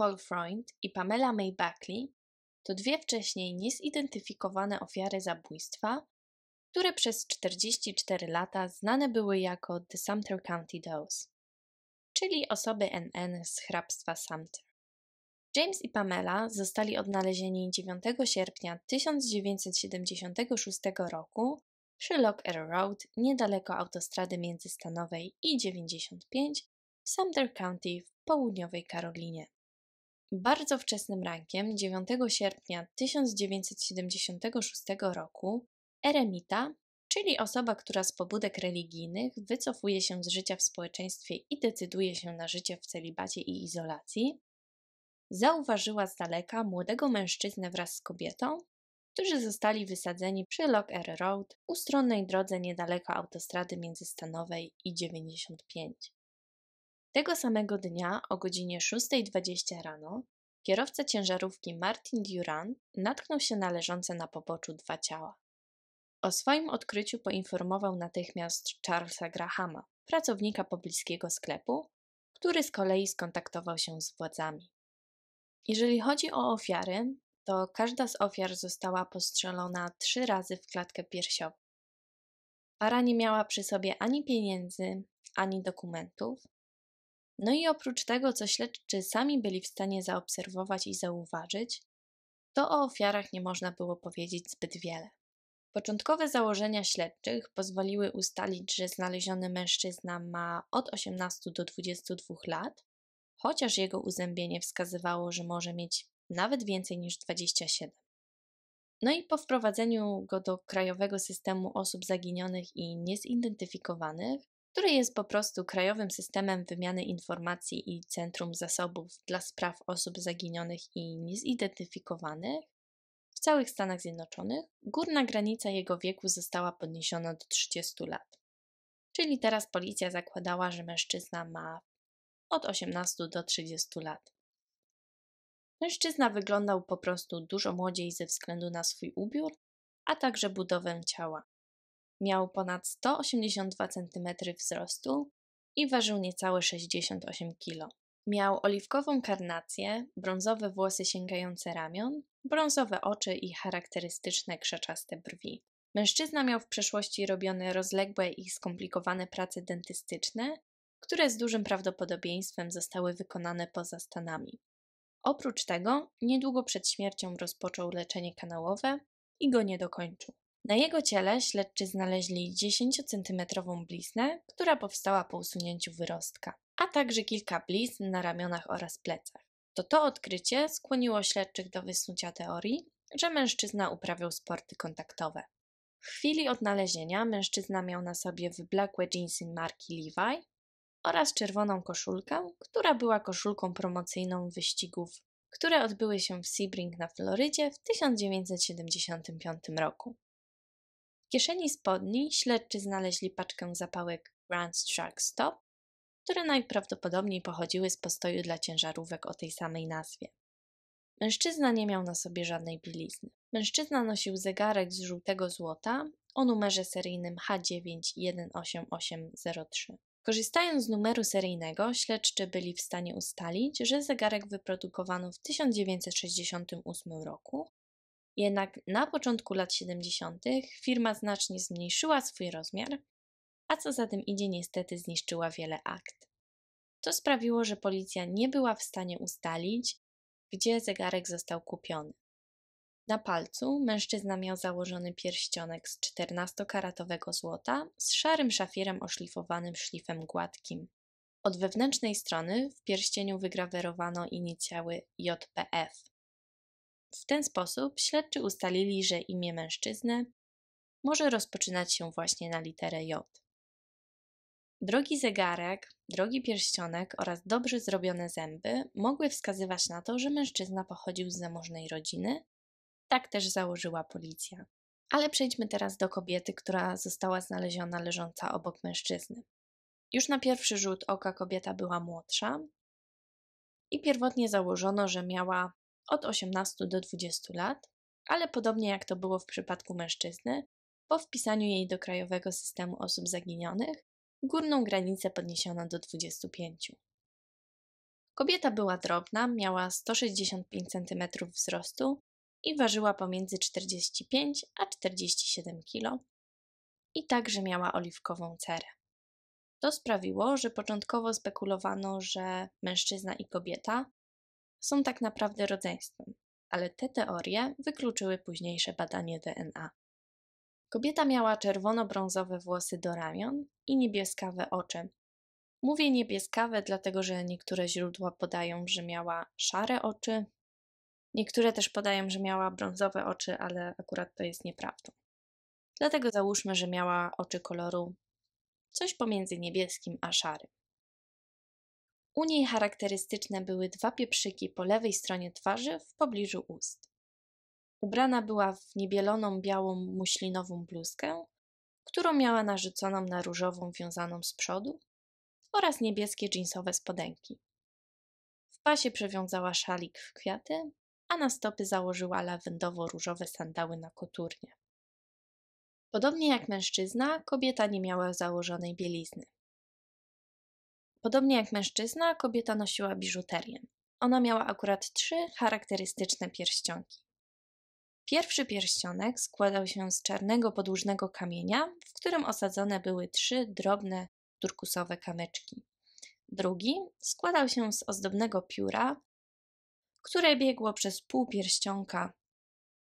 Paul Freund i Pamela May Buckley to dwie wcześniej niezidentyfikowane ofiary zabójstwa, które przez 44 lata znane były jako The Sumter County Does, czyli osoby NN z hrabstwa Sumter. James i Pamela zostali odnalezieni 9 sierpnia 1976 roku przy Lock Air Road niedaleko autostrady międzystanowej I-95 w Sumter County w południowej Karolinie. Bardzo wczesnym rankiem 9 sierpnia 1976 roku eremita, czyli osoba, która z pobudek religijnych wycofuje się z życia w społeczeństwie i decyduje się na życie w celibacie i izolacji, zauważyła z daleka młodego mężczyznę wraz z kobietą, którzy zostali wysadzeni przy Lock Air er Road, ustronnej drodze niedaleko autostrady międzystanowej i 95. Tego samego dnia o godzinie 6.20 rano kierowca ciężarówki Martin Duran natknął się na leżące na poboczu dwa ciała. O swoim odkryciu poinformował natychmiast Charlesa Grahama, pracownika pobliskiego sklepu, który z kolei skontaktował się z władzami. Jeżeli chodzi o ofiary, to każda z ofiar została postrzelona trzy razy w klatkę piersiową. Para nie miała przy sobie ani pieniędzy, ani dokumentów, no i oprócz tego, co śledczy sami byli w stanie zaobserwować i zauważyć, to o ofiarach nie można było powiedzieć zbyt wiele. Początkowe założenia śledczych pozwoliły ustalić, że znaleziony mężczyzna ma od 18 do 22 lat, chociaż jego uzębienie wskazywało, że może mieć nawet więcej niż 27. No i po wprowadzeniu go do krajowego systemu osób zaginionych i niezidentyfikowanych, który jest po prostu krajowym systemem wymiany informacji i centrum zasobów dla spraw osób zaginionych i niezidentyfikowanych. W całych Stanach Zjednoczonych górna granica jego wieku została podniesiona do 30 lat. Czyli teraz policja zakładała, że mężczyzna ma od 18 do 30 lat. Mężczyzna wyglądał po prostu dużo młodziej ze względu na swój ubiór, a także budowę ciała. Miał ponad 182 cm wzrostu i ważył niecałe 68 kg. Miał oliwkową karnację, brązowe włosy sięgające ramion, brązowe oczy i charakterystyczne krzaczaste brwi. Mężczyzna miał w przeszłości robione rozległe i skomplikowane prace dentystyczne, które z dużym prawdopodobieństwem zostały wykonane poza Stanami. Oprócz tego, niedługo przed śmiercią rozpoczął leczenie kanałowe i go nie dokończył. Na jego ciele śledczy znaleźli 10-centymetrową bliznę, która powstała po usunięciu wyrostka, a także kilka blizn na ramionach oraz plecach. To to odkrycie skłoniło śledczych do wysnucia teorii, że mężczyzna uprawiał sporty kontaktowe. W chwili odnalezienia mężczyzna miał na sobie wyblakłe dżinsy marki Levi oraz czerwoną koszulkę, która była koszulką promocyjną wyścigów, które odbyły się w Sebring na Florydzie w 1975 roku kieszeni spodni śledczy znaleźli paczkę zapałek Grand Shark Stop, które najprawdopodobniej pochodziły z postoju dla ciężarówek o tej samej nazwie. Mężczyzna nie miał na sobie żadnej bielizny. Mężczyzna nosił zegarek z żółtego złota o numerze seryjnym H918803. Korzystając z numeru seryjnego, śledczy byli w stanie ustalić, że zegarek wyprodukowano w 1968 roku jednak na początku lat 70. firma znacznie zmniejszyła swój rozmiar, a co za tym idzie, niestety zniszczyła wiele akt. To sprawiło, że policja nie była w stanie ustalić, gdzie zegarek został kupiony. Na palcu mężczyzna miał założony pierścionek z 14-karatowego złota z szarym szafirem oszlifowanym szlifem gładkim. Od wewnętrznej strony w pierścieniu wygrawerowano inicjały JPF. W ten sposób śledczy ustalili, że imię mężczyzny może rozpoczynać się właśnie na literę J. Drogi zegarek, drogi pierścionek oraz dobrze zrobione zęby mogły wskazywać na to, że mężczyzna pochodził z zamożnej rodziny. Tak też założyła policja. Ale przejdźmy teraz do kobiety, która została znaleziona leżąca obok mężczyzny. Już na pierwszy rzut oka kobieta była młodsza i pierwotnie założono, że miała od 18 do 20 lat, ale podobnie jak to było w przypadku mężczyzny, po wpisaniu jej do Krajowego Systemu Osób Zaginionych, górną granicę podniesiono do 25. Kobieta była drobna, miała 165 cm wzrostu i ważyła pomiędzy 45 a 47 kg. I także miała oliwkową cerę. To sprawiło, że początkowo spekulowano, że mężczyzna i kobieta są tak naprawdę rodzeństwem, ale te teorie wykluczyły późniejsze badanie DNA. Kobieta miała czerwono-brązowe włosy do ramion i niebieskawe oczy. Mówię niebieskawe, dlatego że niektóre źródła podają, że miała szare oczy, niektóre też podają, że miała brązowe oczy, ale akurat to jest nieprawdą. Dlatego załóżmy, że miała oczy koloru coś pomiędzy niebieskim a szarym. U niej charakterystyczne były dwa pieprzyki po lewej stronie twarzy w pobliżu ust. Ubrana była w niebieloną białą muślinową bluzkę, którą miała narzuconą na różową wiązaną z przodu oraz niebieskie dżinsowe spodenki. W pasie przewiązała szalik w kwiaty, a na stopy założyła lawendowo-różowe sandały na koturnie. Podobnie jak mężczyzna, kobieta nie miała założonej bielizny. Podobnie jak mężczyzna, kobieta nosiła biżuterię. Ona miała akurat trzy charakterystyczne pierścionki. Pierwszy pierścionek składał się z czarnego podłużnego kamienia, w którym osadzone były trzy drobne turkusowe kamyczki. Drugi składał się z ozdobnego pióra, które biegło przez pół pierścionka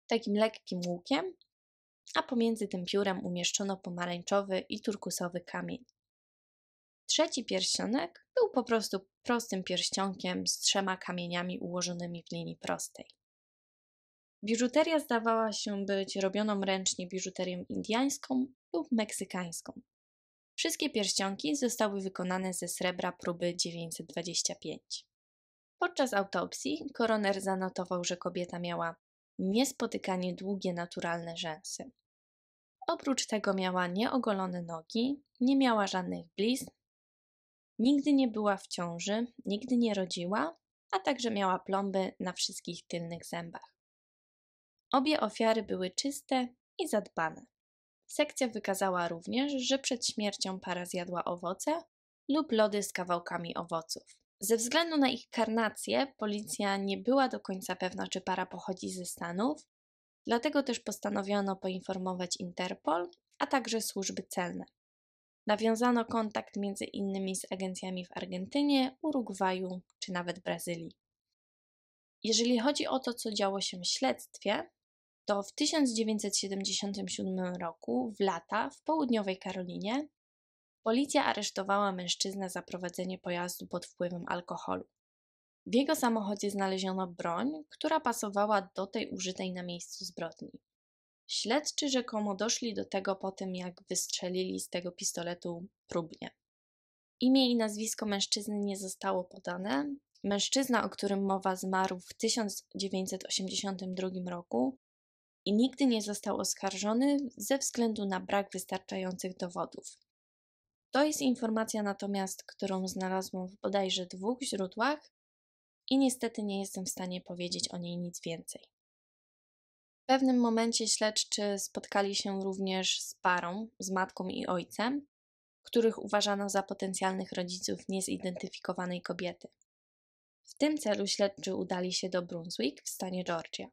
takim lekkim łukiem, a pomiędzy tym piórem umieszczono pomarańczowy i turkusowy kamień. Trzeci pierścionek był po prostu prostym pierścionkiem z trzema kamieniami ułożonymi w linii prostej. Biżuteria zdawała się być robioną ręcznie biżuterią indiańską lub meksykańską. Wszystkie pierścionki zostały wykonane ze srebra próby 925. Podczas autopsji koroner zanotował, że kobieta miała niespotykanie długie naturalne rzęsy. Oprócz tego miała nieogolone nogi, nie miała żadnych blizn Nigdy nie była w ciąży, nigdy nie rodziła, a także miała plomby na wszystkich tylnych zębach. Obie ofiary były czyste i zadbane. Sekcja wykazała również, że przed śmiercią para zjadła owoce lub lody z kawałkami owoców. Ze względu na ich karnację, policja nie była do końca pewna, czy para pochodzi ze Stanów, dlatego też postanowiono poinformować Interpol, a także służby celne. Nawiązano kontakt między innymi z agencjami w Argentynie, Urugwaju czy nawet Brazylii. Jeżeli chodzi o to, co działo się w śledztwie, to w 1977 roku, w lata, w południowej Karolinie, policja aresztowała mężczyznę za prowadzenie pojazdu pod wpływem alkoholu. W jego samochodzie znaleziono broń, która pasowała do tej użytej na miejscu zbrodni. Śledczy rzekomo doszli do tego po tym, jak wystrzelili z tego pistoletu próbnie. Imię i nazwisko mężczyzny nie zostało podane. Mężczyzna, o którym mowa, zmarł w 1982 roku i nigdy nie został oskarżony ze względu na brak wystarczających dowodów. To jest informacja natomiast, którą znalazłam w bodajże dwóch źródłach i niestety nie jestem w stanie powiedzieć o niej nic więcej. W pewnym momencie śledczy spotkali się również z parą, z matką i ojcem, których uważano za potencjalnych rodziców niezidentyfikowanej kobiety. W tym celu śledczy udali się do Brunswick w stanie Georgia.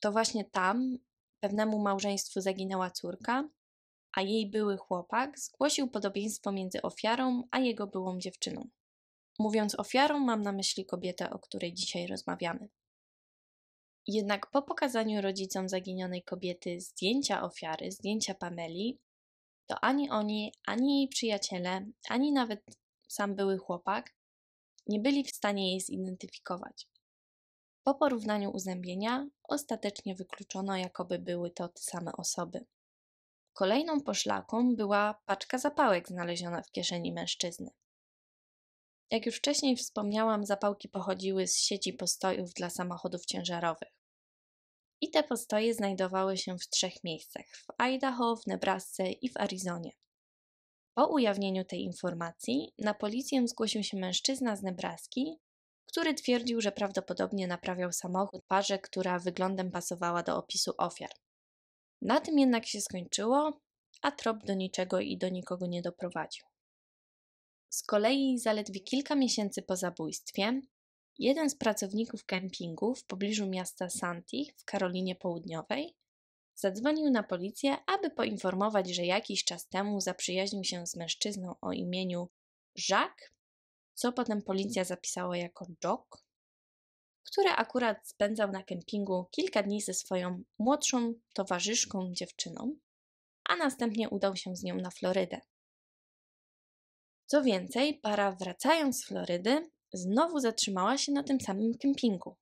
To właśnie tam pewnemu małżeństwu zaginęła córka, a jej były chłopak zgłosił podobieństwo między ofiarą a jego byłą dziewczyną. Mówiąc ofiarą, mam na myśli kobietę, o której dzisiaj rozmawiamy. Jednak po pokazaniu rodzicom zaginionej kobiety zdjęcia ofiary, zdjęcia Pameli, to ani oni, ani jej przyjaciele, ani nawet sam były chłopak nie byli w stanie jej zidentyfikować. Po porównaniu uzębienia ostatecznie wykluczono, jakoby były to te same osoby. Kolejną poszlaką była paczka zapałek znaleziona w kieszeni mężczyzny. Jak już wcześniej wspomniałam, zapałki pochodziły z sieci postojów dla samochodów ciężarowych. I te postoje znajdowały się w trzech miejscach: w Idaho, w Nebrasce i w Arizonie. Po ujawnieniu tej informacji na policję zgłosił się mężczyzna z Nebraski, który twierdził, że prawdopodobnie naprawiał samochód parze, która wyglądem pasowała do opisu ofiar. Na tym jednak się skończyło, a trop do niczego i do nikogo nie doprowadził. Z kolei zaledwie kilka miesięcy po zabójstwie jeden z pracowników kempingu w pobliżu miasta Santi w Karolinie Południowej zadzwonił na policję, aby poinformować, że jakiś czas temu zaprzyjaźnił się z mężczyzną o imieniu Jacques, co potem policja zapisała jako Jock, który akurat spędzał na kempingu kilka dni ze swoją młodszą towarzyszką dziewczyną, a następnie udał się z nią na Florydę. Co więcej, para wracając z Florydy, znowu zatrzymała się na tym samym kempingu.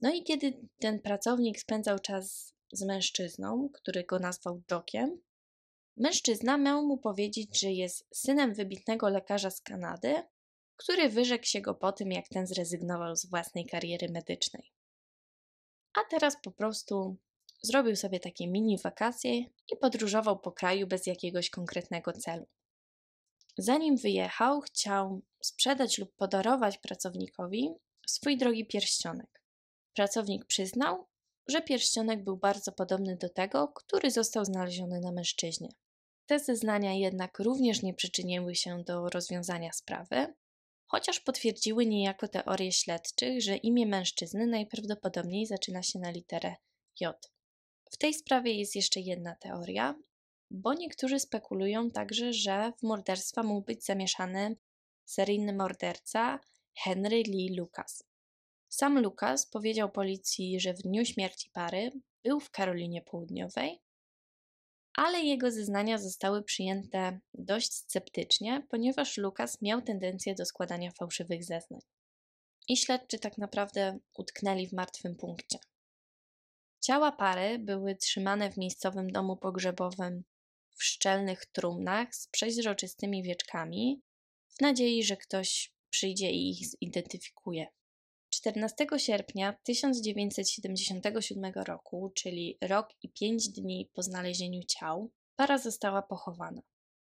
No i kiedy ten pracownik spędzał czas z mężczyzną, który go nazwał Dokiem, mężczyzna miał mu powiedzieć, że jest synem wybitnego lekarza z Kanady, który wyrzekł się go po tym, jak ten zrezygnował z własnej kariery medycznej. A teraz po prostu zrobił sobie takie mini wakacje i podróżował po kraju bez jakiegoś konkretnego celu. Zanim wyjechał, chciał sprzedać lub podarować pracownikowi swój drogi pierścionek. Pracownik przyznał, że pierścionek był bardzo podobny do tego, który został znaleziony na mężczyźnie. Te zeznania jednak również nie przyczyniły się do rozwiązania sprawy, chociaż potwierdziły niejako teorie śledczych, że imię mężczyzny najprawdopodobniej zaczyna się na literę J. W tej sprawie jest jeszcze jedna teoria, bo niektórzy spekulują także, że w morderstwa mógł być zamieszany seryjny morderca Henry Lee Lucas. Sam Lucas powiedział policji, że w dniu śmierci pary był w Karolinie Południowej, ale jego zeznania zostały przyjęte dość sceptycznie, ponieważ Lucas miał tendencję do składania fałszywych zeznań. I śledczy tak naprawdę utknęli w martwym punkcie. Ciała pary były trzymane w miejscowym domu pogrzebowym w szczelnych trumnach z przeźroczystymi wieczkami, w nadziei, że ktoś przyjdzie i ich zidentyfikuje. 14 sierpnia 1977 roku, czyli rok i pięć dni po znalezieniu ciał, para została pochowana.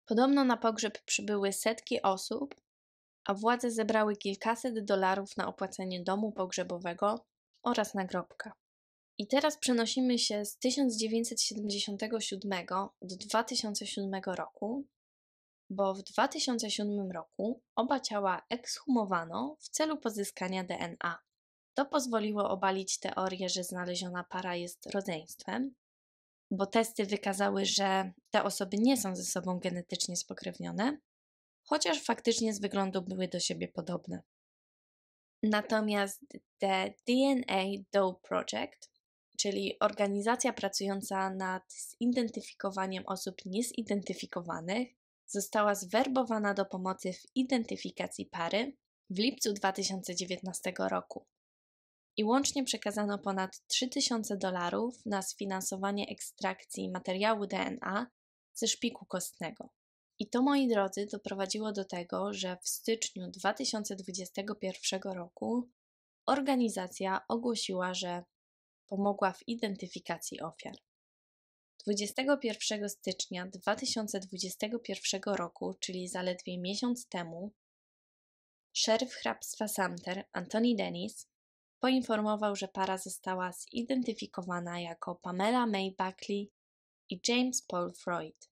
Podobno na pogrzeb przybyły setki osób, a władze zebrały kilkaset dolarów na opłacenie domu pogrzebowego oraz nagrobka. I teraz przenosimy się z 1977 do 2007 roku, bo w 2007 roku oba ciała ekshumowano w celu pozyskania DNA. To pozwoliło obalić teorię, że znaleziona para jest rodzeństwem, bo testy wykazały, że te osoby nie są ze sobą genetycznie spokrewnione, chociaż faktycznie z wyglądu były do siebie podobne. Natomiast The DNA Doe Project czyli organizacja pracująca nad zidentyfikowaniem osób niezidentyfikowanych, została zwerbowana do pomocy w identyfikacji pary w lipcu 2019 roku. I łącznie przekazano ponad 3000 dolarów na sfinansowanie ekstrakcji materiału DNA ze szpiku kostnego. I to, moi drodzy, doprowadziło do tego, że w styczniu 2021 roku organizacja ogłosiła, że pomogła w identyfikacji ofiar. 21 stycznia 2021 roku, czyli zaledwie miesiąc temu, szeryf hrabstwa Sumter Anthony Dennis poinformował, że para została zidentyfikowana jako Pamela May Buckley i James Paul Freud.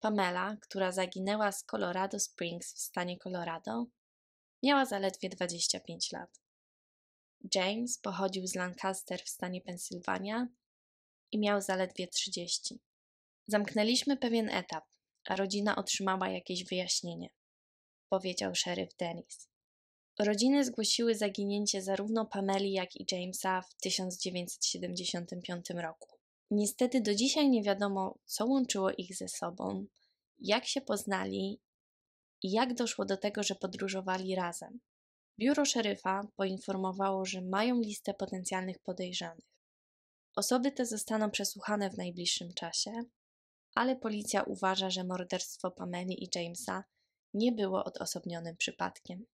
Pamela, która zaginęła z Colorado Springs w stanie Colorado, miała zaledwie 25 lat. James pochodził z Lancaster w stanie Pensylwania i miał zaledwie 30. Zamknęliśmy pewien etap, a rodzina otrzymała jakieś wyjaśnienie, powiedział szeryf Dennis. Rodziny zgłosiły zaginięcie zarówno Pameli, jak i Jamesa w 1975 roku. Niestety do dzisiaj nie wiadomo, co łączyło ich ze sobą, jak się poznali i jak doszło do tego, że podróżowali razem. Biuro Szeryfa poinformowało, że mają listę potencjalnych podejrzanych. Osoby te zostaną przesłuchane w najbliższym czasie, ale policja uważa, że morderstwo Pameli i Jamesa nie było odosobnionym przypadkiem.